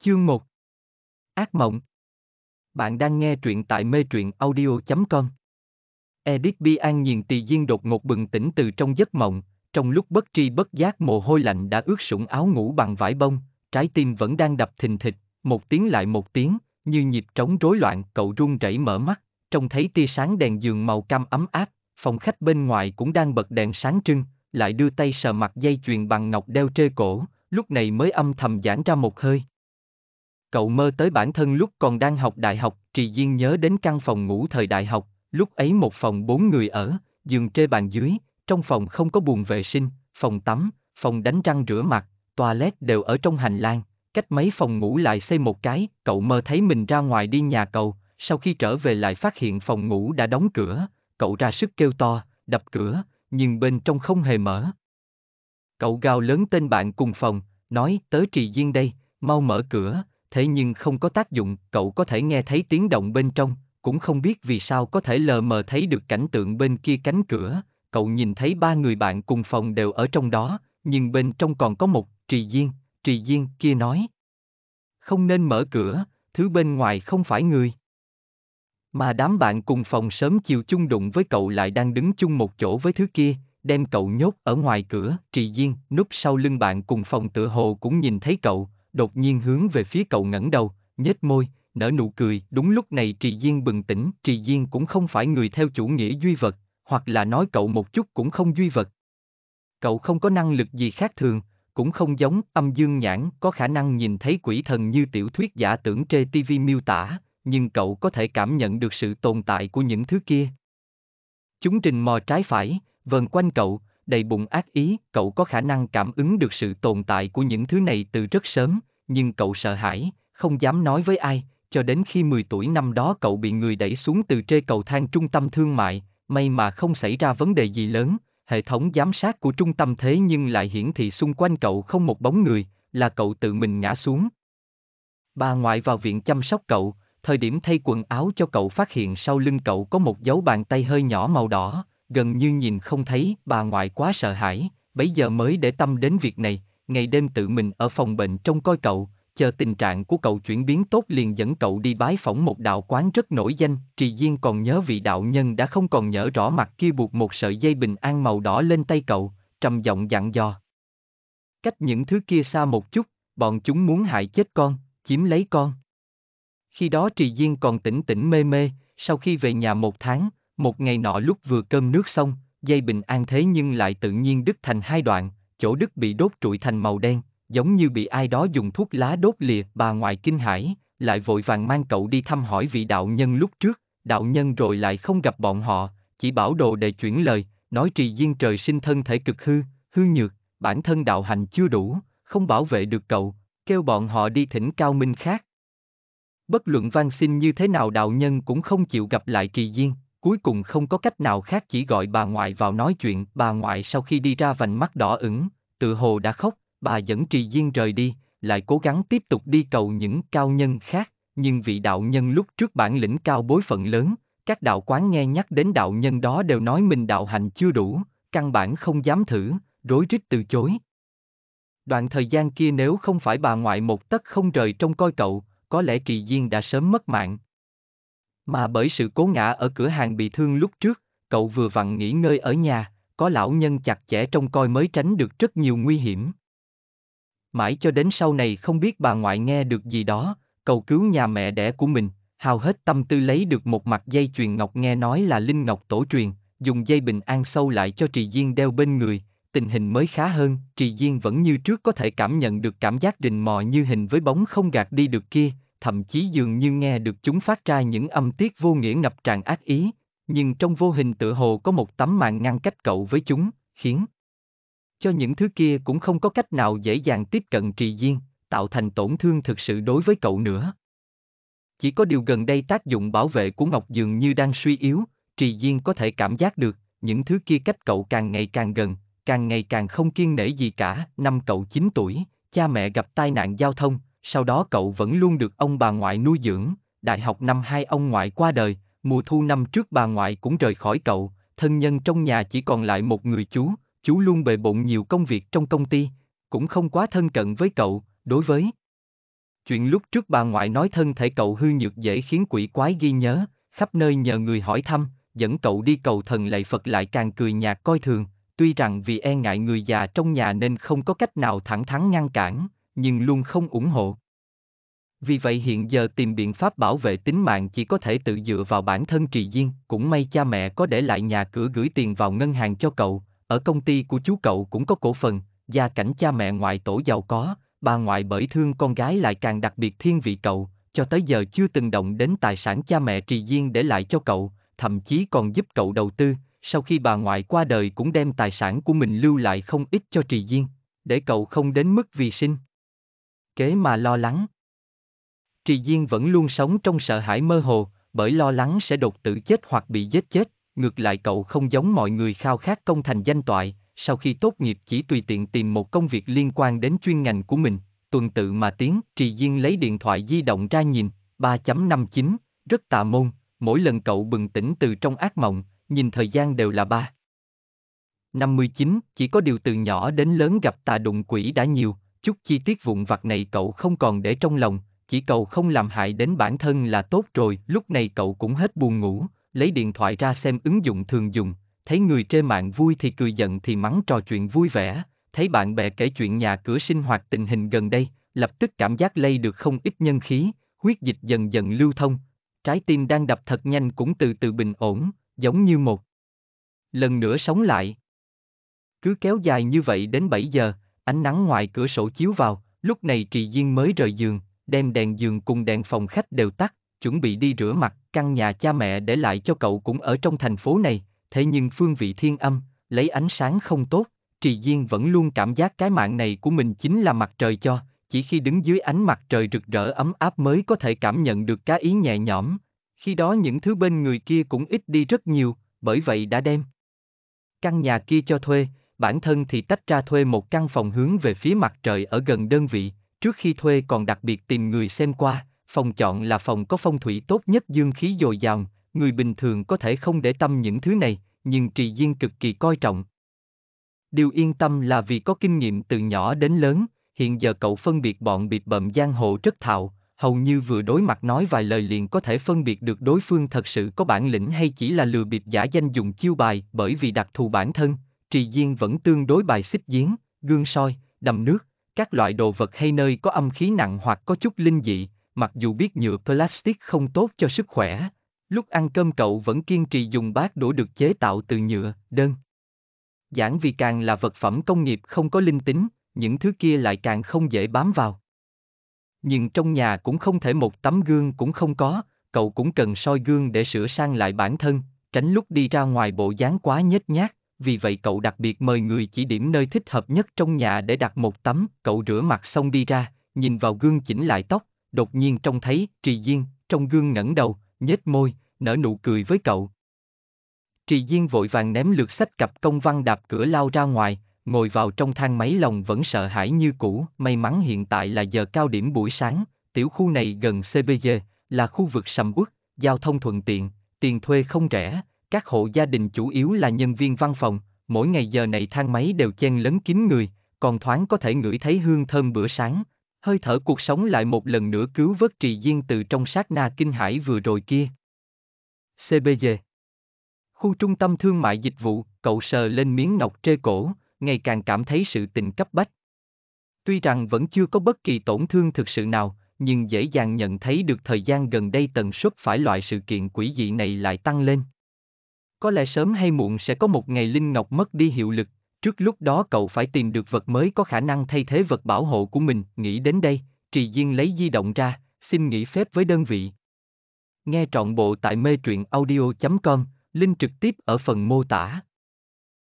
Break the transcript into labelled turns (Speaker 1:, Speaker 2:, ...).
Speaker 1: Chương 1 Ác mộng Bạn đang nghe truyện tại mê truyện audio.com Edith Bi An nhìn Tỳ Duyên đột ngột bừng tỉnh từ trong giấc mộng, trong lúc bất tri bất giác mồ hôi lạnh đã ướt sũng áo ngủ bằng vải bông, trái tim vẫn đang đập thình thịch, một tiếng lại một tiếng, như nhịp trống rối loạn, cậu run rẩy mở mắt, trông thấy tia sáng đèn giường màu cam ấm áp, phòng khách bên ngoài cũng đang bật đèn sáng trưng, lại đưa tay sờ mặt dây chuyền bằng ngọc đeo trê cổ, lúc này mới âm thầm giãn ra một hơi. Cậu mơ tới bản thân lúc còn đang học đại học, Trì Diên nhớ đến căn phòng ngủ thời đại học, lúc ấy một phòng bốn người ở, giường trê bàn dưới, trong phòng không có buồng vệ sinh, phòng tắm, phòng đánh răng rửa mặt, toilet đều ở trong hành lang, cách mấy phòng ngủ lại xây một cái, cậu mơ thấy mình ra ngoài đi nhà cầu, sau khi trở về lại phát hiện phòng ngủ đã đóng cửa, cậu ra sức kêu to, đập cửa, nhưng bên trong không hề mở. Cậu gào lớn tên bạn cùng phòng, nói tớ trì diên đây, mau mở cửa, thế nhưng không có tác dụng, cậu có thể nghe thấy tiếng động bên trong, cũng không biết vì sao có thể lờ mờ thấy được cảnh tượng bên kia cánh cửa, cậu nhìn thấy ba người bạn cùng phòng đều ở trong đó, nhưng bên trong còn có một, Trì Diên, Trì Diên kia nói. Không nên mở cửa, thứ bên ngoài không phải người. Mà đám bạn cùng phòng sớm chiều chung đụng với cậu lại đang đứng chung một chỗ với thứ kia, đem cậu nhốt ở ngoài cửa, Trì Diên núp sau lưng bạn cùng phòng tựa hồ cũng nhìn thấy cậu, đột nhiên hướng về phía cậu ngẩng đầu, nhếch môi, nở nụ cười, đúng lúc này Trì Diên bừng tỉnh, Trì Diên cũng không phải người theo chủ nghĩa duy vật, hoặc là nói cậu một chút cũng không duy vật. Cậu không có năng lực gì khác thường, cũng không giống âm dương nhãn có khả năng nhìn thấy quỷ thần như tiểu thuyết giả tưởng trên TV miêu tả, nhưng cậu có thể cảm nhận được sự tồn tại của những thứ kia. Chúng trình mò trái phải, vần quanh cậu, đầy bụng ác ý, cậu có khả năng cảm ứng được sự tồn tại của những thứ này từ rất sớm, nhưng cậu sợ hãi, không dám nói với ai, cho đến khi 10 tuổi năm đó cậu bị người đẩy xuống từ trê cầu thang trung tâm thương mại, may mà không xảy ra vấn đề gì lớn, hệ thống giám sát của trung tâm thế nhưng lại hiển thị xung quanh cậu không một bóng người, là cậu tự mình ngã xuống. Bà ngoại vào viện chăm sóc cậu, thời điểm thay quần áo cho cậu phát hiện sau lưng cậu có một dấu bàn tay hơi nhỏ màu đỏ, gần như nhìn không thấy, bà ngoại quá sợ hãi, bấy giờ mới để tâm đến việc này, ngày đêm tự mình ở phòng bệnh trông coi cậu, chờ tình trạng của cậu chuyển biến tốt liền dẫn cậu đi bái phỏng một đạo quán rất nổi danh, Trì Diên còn nhớ vị đạo nhân đã không còn nhớ rõ mặt kia buộc một sợi dây bình an màu đỏ lên tay cậu, trầm giọng dặn dò. Cách những thứ kia xa một chút, bọn chúng muốn hại chết con, chiếm lấy con. Khi đó Trì Diên còn tỉnh tỉnh mê mê, sau khi về nhà một tháng, một ngày nọ lúc vừa cơm nước xong, dây bình an thế nhưng lại tự nhiên đứt thành hai đoạn, chỗ đứt bị đốt trụi thành màu đen, giống như bị ai đó dùng thuốc lá đốt lìa. Bà ngoại kinh hãi, lại vội vàng mang cậu đi thăm hỏi vị đạo nhân lúc trước, đạo nhân rồi lại không gặp bọn họ, chỉ bảo đồ để chuyển lời, nói trì duyên trời sinh thân thể cực hư, hư nhược, bản thân đạo hành chưa đủ, không bảo vệ được cậu, kêu bọn họ đi thỉnh cao minh khác. Bất luận van xin như thế nào đạo nhân cũng không chịu gặp lại trì duyên, cuối cùng không có cách nào khác chỉ gọi bà ngoại vào nói chuyện. Bà ngoại sau khi đi ra vành mắt đỏ ửng, tự hồ đã khóc, bà dẫn Trì Diên rời đi, lại cố gắng tiếp tục đi cầu những cao nhân khác, nhưng vị đạo nhân lúc trước bản lĩnh cao bối phận lớn, các đạo quán nghe nhắc đến đạo nhân đó đều nói mình đạo hành chưa đủ, căn bản không dám thử, rối rít từ chối. Đoạn thời gian kia nếu không phải bà ngoại một tấc không rời trông coi cậu, có lẽ Trì Diên đã sớm mất mạng. Mà bởi sự cố ngã ở cửa hàng bị thương lúc trước, cậu vừa vặn nghỉ ngơi ở nhà, có lão nhân chặt chẽ trông coi mới tránh được rất nhiều nguy hiểm. Mãi cho đến sau này không biết bà ngoại nghe được gì đó, cầu cứu nhà mẹ đẻ của mình, hào hết tâm tư lấy được một mặt dây chuyền ngọc nghe nói là linh ngọc tổ truyền, dùng dây bình an sâu lại cho Trì Diên đeo bên người, tình hình mới khá hơn, Trì Diên vẫn như trước có thể cảm nhận được cảm giác rình mò như hình với bóng không gạt đi được kia, thậm chí dường như nghe được chúng phát ra những âm tiết vô nghĩa ngập tràn ác ý, nhưng trong vô hình tựa hồ có một tấm màn ngăn cách cậu với chúng, khiến cho những thứ kia cũng không có cách nào dễ dàng tiếp cận trì diên, tạo thành tổn thương thực sự đối với cậu nữa. Chỉ có điều gần đây tác dụng bảo vệ của Ngọc dường như đang suy yếu, trì diên có thể cảm giác được, những thứ kia cách cậu càng ngày càng gần, càng ngày càng không kiên nể gì cả, năm cậu 9 tuổi, cha mẹ gặp tai nạn giao thông, sau đó cậu vẫn luôn được ông bà ngoại nuôi dưỡng, đại học năm hai ông ngoại qua đời, mùa thu năm trước bà ngoại cũng rời khỏi cậu, thân nhân trong nhà chỉ còn lại một người chú, chú luôn bề bộn nhiều công việc trong công ty, cũng không quá thân cận với cậu, đối với chuyện lúc trước bà ngoại nói thân thể cậu hư nhược dễ khiến quỷ quái ghi nhớ, khắp nơi nhờ người hỏi thăm, dẫn cậu đi cầu thần lạy Phật lại càng cười nhạt coi thường, tuy rằng vì e ngại người già trong nhà nên không có cách nào thẳng thắn ngăn cản, nhưng luôn không ủng hộ. Vì vậy hiện giờ tìm biện pháp bảo vệ tính mạng chỉ có thể tự dựa vào bản thân Trì Diên, cũng may cha mẹ có để lại nhà cửa gửi tiền vào ngân hàng cho cậu, ở công ty của chú cậu cũng có cổ phần, gia cảnh cha mẹ ngoại tổ giàu có, bà ngoại bởi thương con gái lại càng đặc biệt thiên vị cậu, cho tới giờ chưa từng động đến tài sản cha mẹ Trì Diên để lại cho cậu, thậm chí còn giúp cậu đầu tư, sau khi bà ngoại qua đời cũng đem tài sản của mình lưu lại không ít cho Trì Diên, để cậu không đến mức vì sinh kế mà lo lắng. Trì Diên vẫn luôn sống trong sợ hãi mơ hồ, bởi lo lắng sẽ đột tử chết hoặc bị giết chết, ngược lại cậu không giống mọi người khao khát công thành danh toại, sau khi tốt nghiệp chỉ tùy tiện tìm một công việc liên quan đến chuyên ngành của mình, tuần tự mà tiến, Trì Diên lấy điện thoại di động ra nhìn, 3.59, rất tà môn, mỗi lần cậu bừng tỉnh từ trong ác mộng, nhìn thời gian đều là 3. 59, chỉ có điều từ nhỏ đến lớn gặp tà đụng quỷ đã nhiều, chút chi tiết vụn vặt này cậu không còn để trong lòng, chỉ cầu không làm hại đến bản thân là tốt rồi. Lúc này cậu cũng hết buồn ngủ, lấy điện thoại ra xem ứng dụng thường dùng, thấy người trên mạng vui thì cười giận thì mắng trò chuyện vui vẻ, thấy bạn bè kể chuyện nhà cửa sinh hoạt tình hình gần đây, lập tức cảm giác lây được không ít nhân khí, huyết dịch dần dần lưu thông, trái tim đang đập thật nhanh cũng từ từ bình ổn, giống như một lần nữa sống lại. Cứ kéo dài như vậy đến 7 giờ, Ánh nắng ngoài cửa sổ chiếu vào, lúc này Trì Diên mới rời giường, đem đèn giường cùng đèn phòng khách đều tắt, chuẩn bị đi rửa mặt, căn nhà cha mẹ để lại cho cậu cũng ở trong thành phố này, thế nhưng phương vị thiên âm, lấy ánh sáng không tốt, Trì Diên vẫn luôn cảm giác cái mạng này của mình chính là mặt trời cho, chỉ khi đứng dưới ánh mặt trời rực rỡ ấm áp mới có thể cảm nhận được cá ý nhẹ nhõm, khi đó những thứ bên người kia cũng ít đi rất nhiều, bởi vậy đã đem căn nhà kia cho thuê, bản thân thì tách ra thuê một căn phòng hướng về phía mặt trời ở gần đơn vị, trước khi thuê còn đặc biệt tìm người xem qua, phòng chọn là phòng có phong thủy tốt nhất dương khí dồi dào, người bình thường có thể không để tâm những thứ này, nhưng trì diên cực kỳ coi trọng. Điều yên tâm là vì có kinh nghiệm từ nhỏ đến lớn, hiện giờ cậu phân biệt bọn bịp bậm giang hồ rất thạo, hầu như vừa đối mặt nói vài lời liền có thể phân biệt được đối phương thật sự có bản lĩnh hay chỉ là lừa bịp giả danh dùng chiêu bài bởi vì đặc thù bản thân, Trì Diên vẫn tương đối bài xích giếng, gương soi, đầm nước, các loại đồ vật hay nơi có âm khí nặng hoặc có chút linh dị, mặc dù biết nhựa plastic không tốt cho sức khỏe. Lúc ăn cơm cậu vẫn kiên trì dùng bát đũa được chế tạo từ nhựa, đơn. Giảng vì càng là vật phẩm công nghiệp không có linh tính, những thứ kia lại càng không dễ bám vào. Nhưng trong nhà cũng không thể một tấm gương cũng không có, cậu cũng cần soi gương để sửa sang lại bản thân, tránh lúc đi ra ngoài bộ dáng quá nhếch nhác, vì vậy cậu đặc biệt mời người chỉ điểm nơi thích hợp nhất trong nhà để đặt một tấm, cậu rửa mặt xong đi ra, nhìn vào gương chỉnh lại tóc, đột nhiên trông thấy Trì Diên, trong gương ngẩng đầu, nhếch môi, nở nụ cười với cậu. Trì Diên vội vàng ném lượt sách cặp công văn đạp cửa lao ra ngoài, ngồi vào trong thang máy lòng vẫn sợ hãi như cũ, may mắn hiện tại là giờ cao điểm buổi sáng, tiểu khu này gần CBG, là khu vực sầm uất, giao thông thuận tiện, tiền thuê không rẻ, các hộ gia đình chủ yếu là nhân viên văn phòng, mỗi ngày giờ này thang máy đều chen lấn kín người, còn thoáng có thể ngửi thấy hương thơm bữa sáng, hơi thở cuộc sống lại một lần nữa cứu vớt trì diên từ trong sát na kinh hải vừa rồi kia. CBG Khu trung tâm thương mại dịch vụ, cậu sờ lên miếng ngọc trê cổ, ngày càng cảm thấy sự tình cấp bách. Tuy rằng vẫn chưa có bất kỳ tổn thương thực sự nào, nhưng dễ dàng nhận thấy được thời gian gần đây tần suất phải loại sự kiện quỷ dị này lại tăng lên. Có lẽ sớm hay muộn sẽ có một ngày Linh Ngọc mất đi hiệu lực, trước lúc đó cậu phải tìm được vật mới có khả năng thay thế vật bảo hộ của mình. Nghĩ đến đây, Trì Diên lấy di động ra, xin nghỉ phép với đơn vị. Nghe trọn bộ tại mê truyện audio.com, link trực tiếp ở phần mô tả.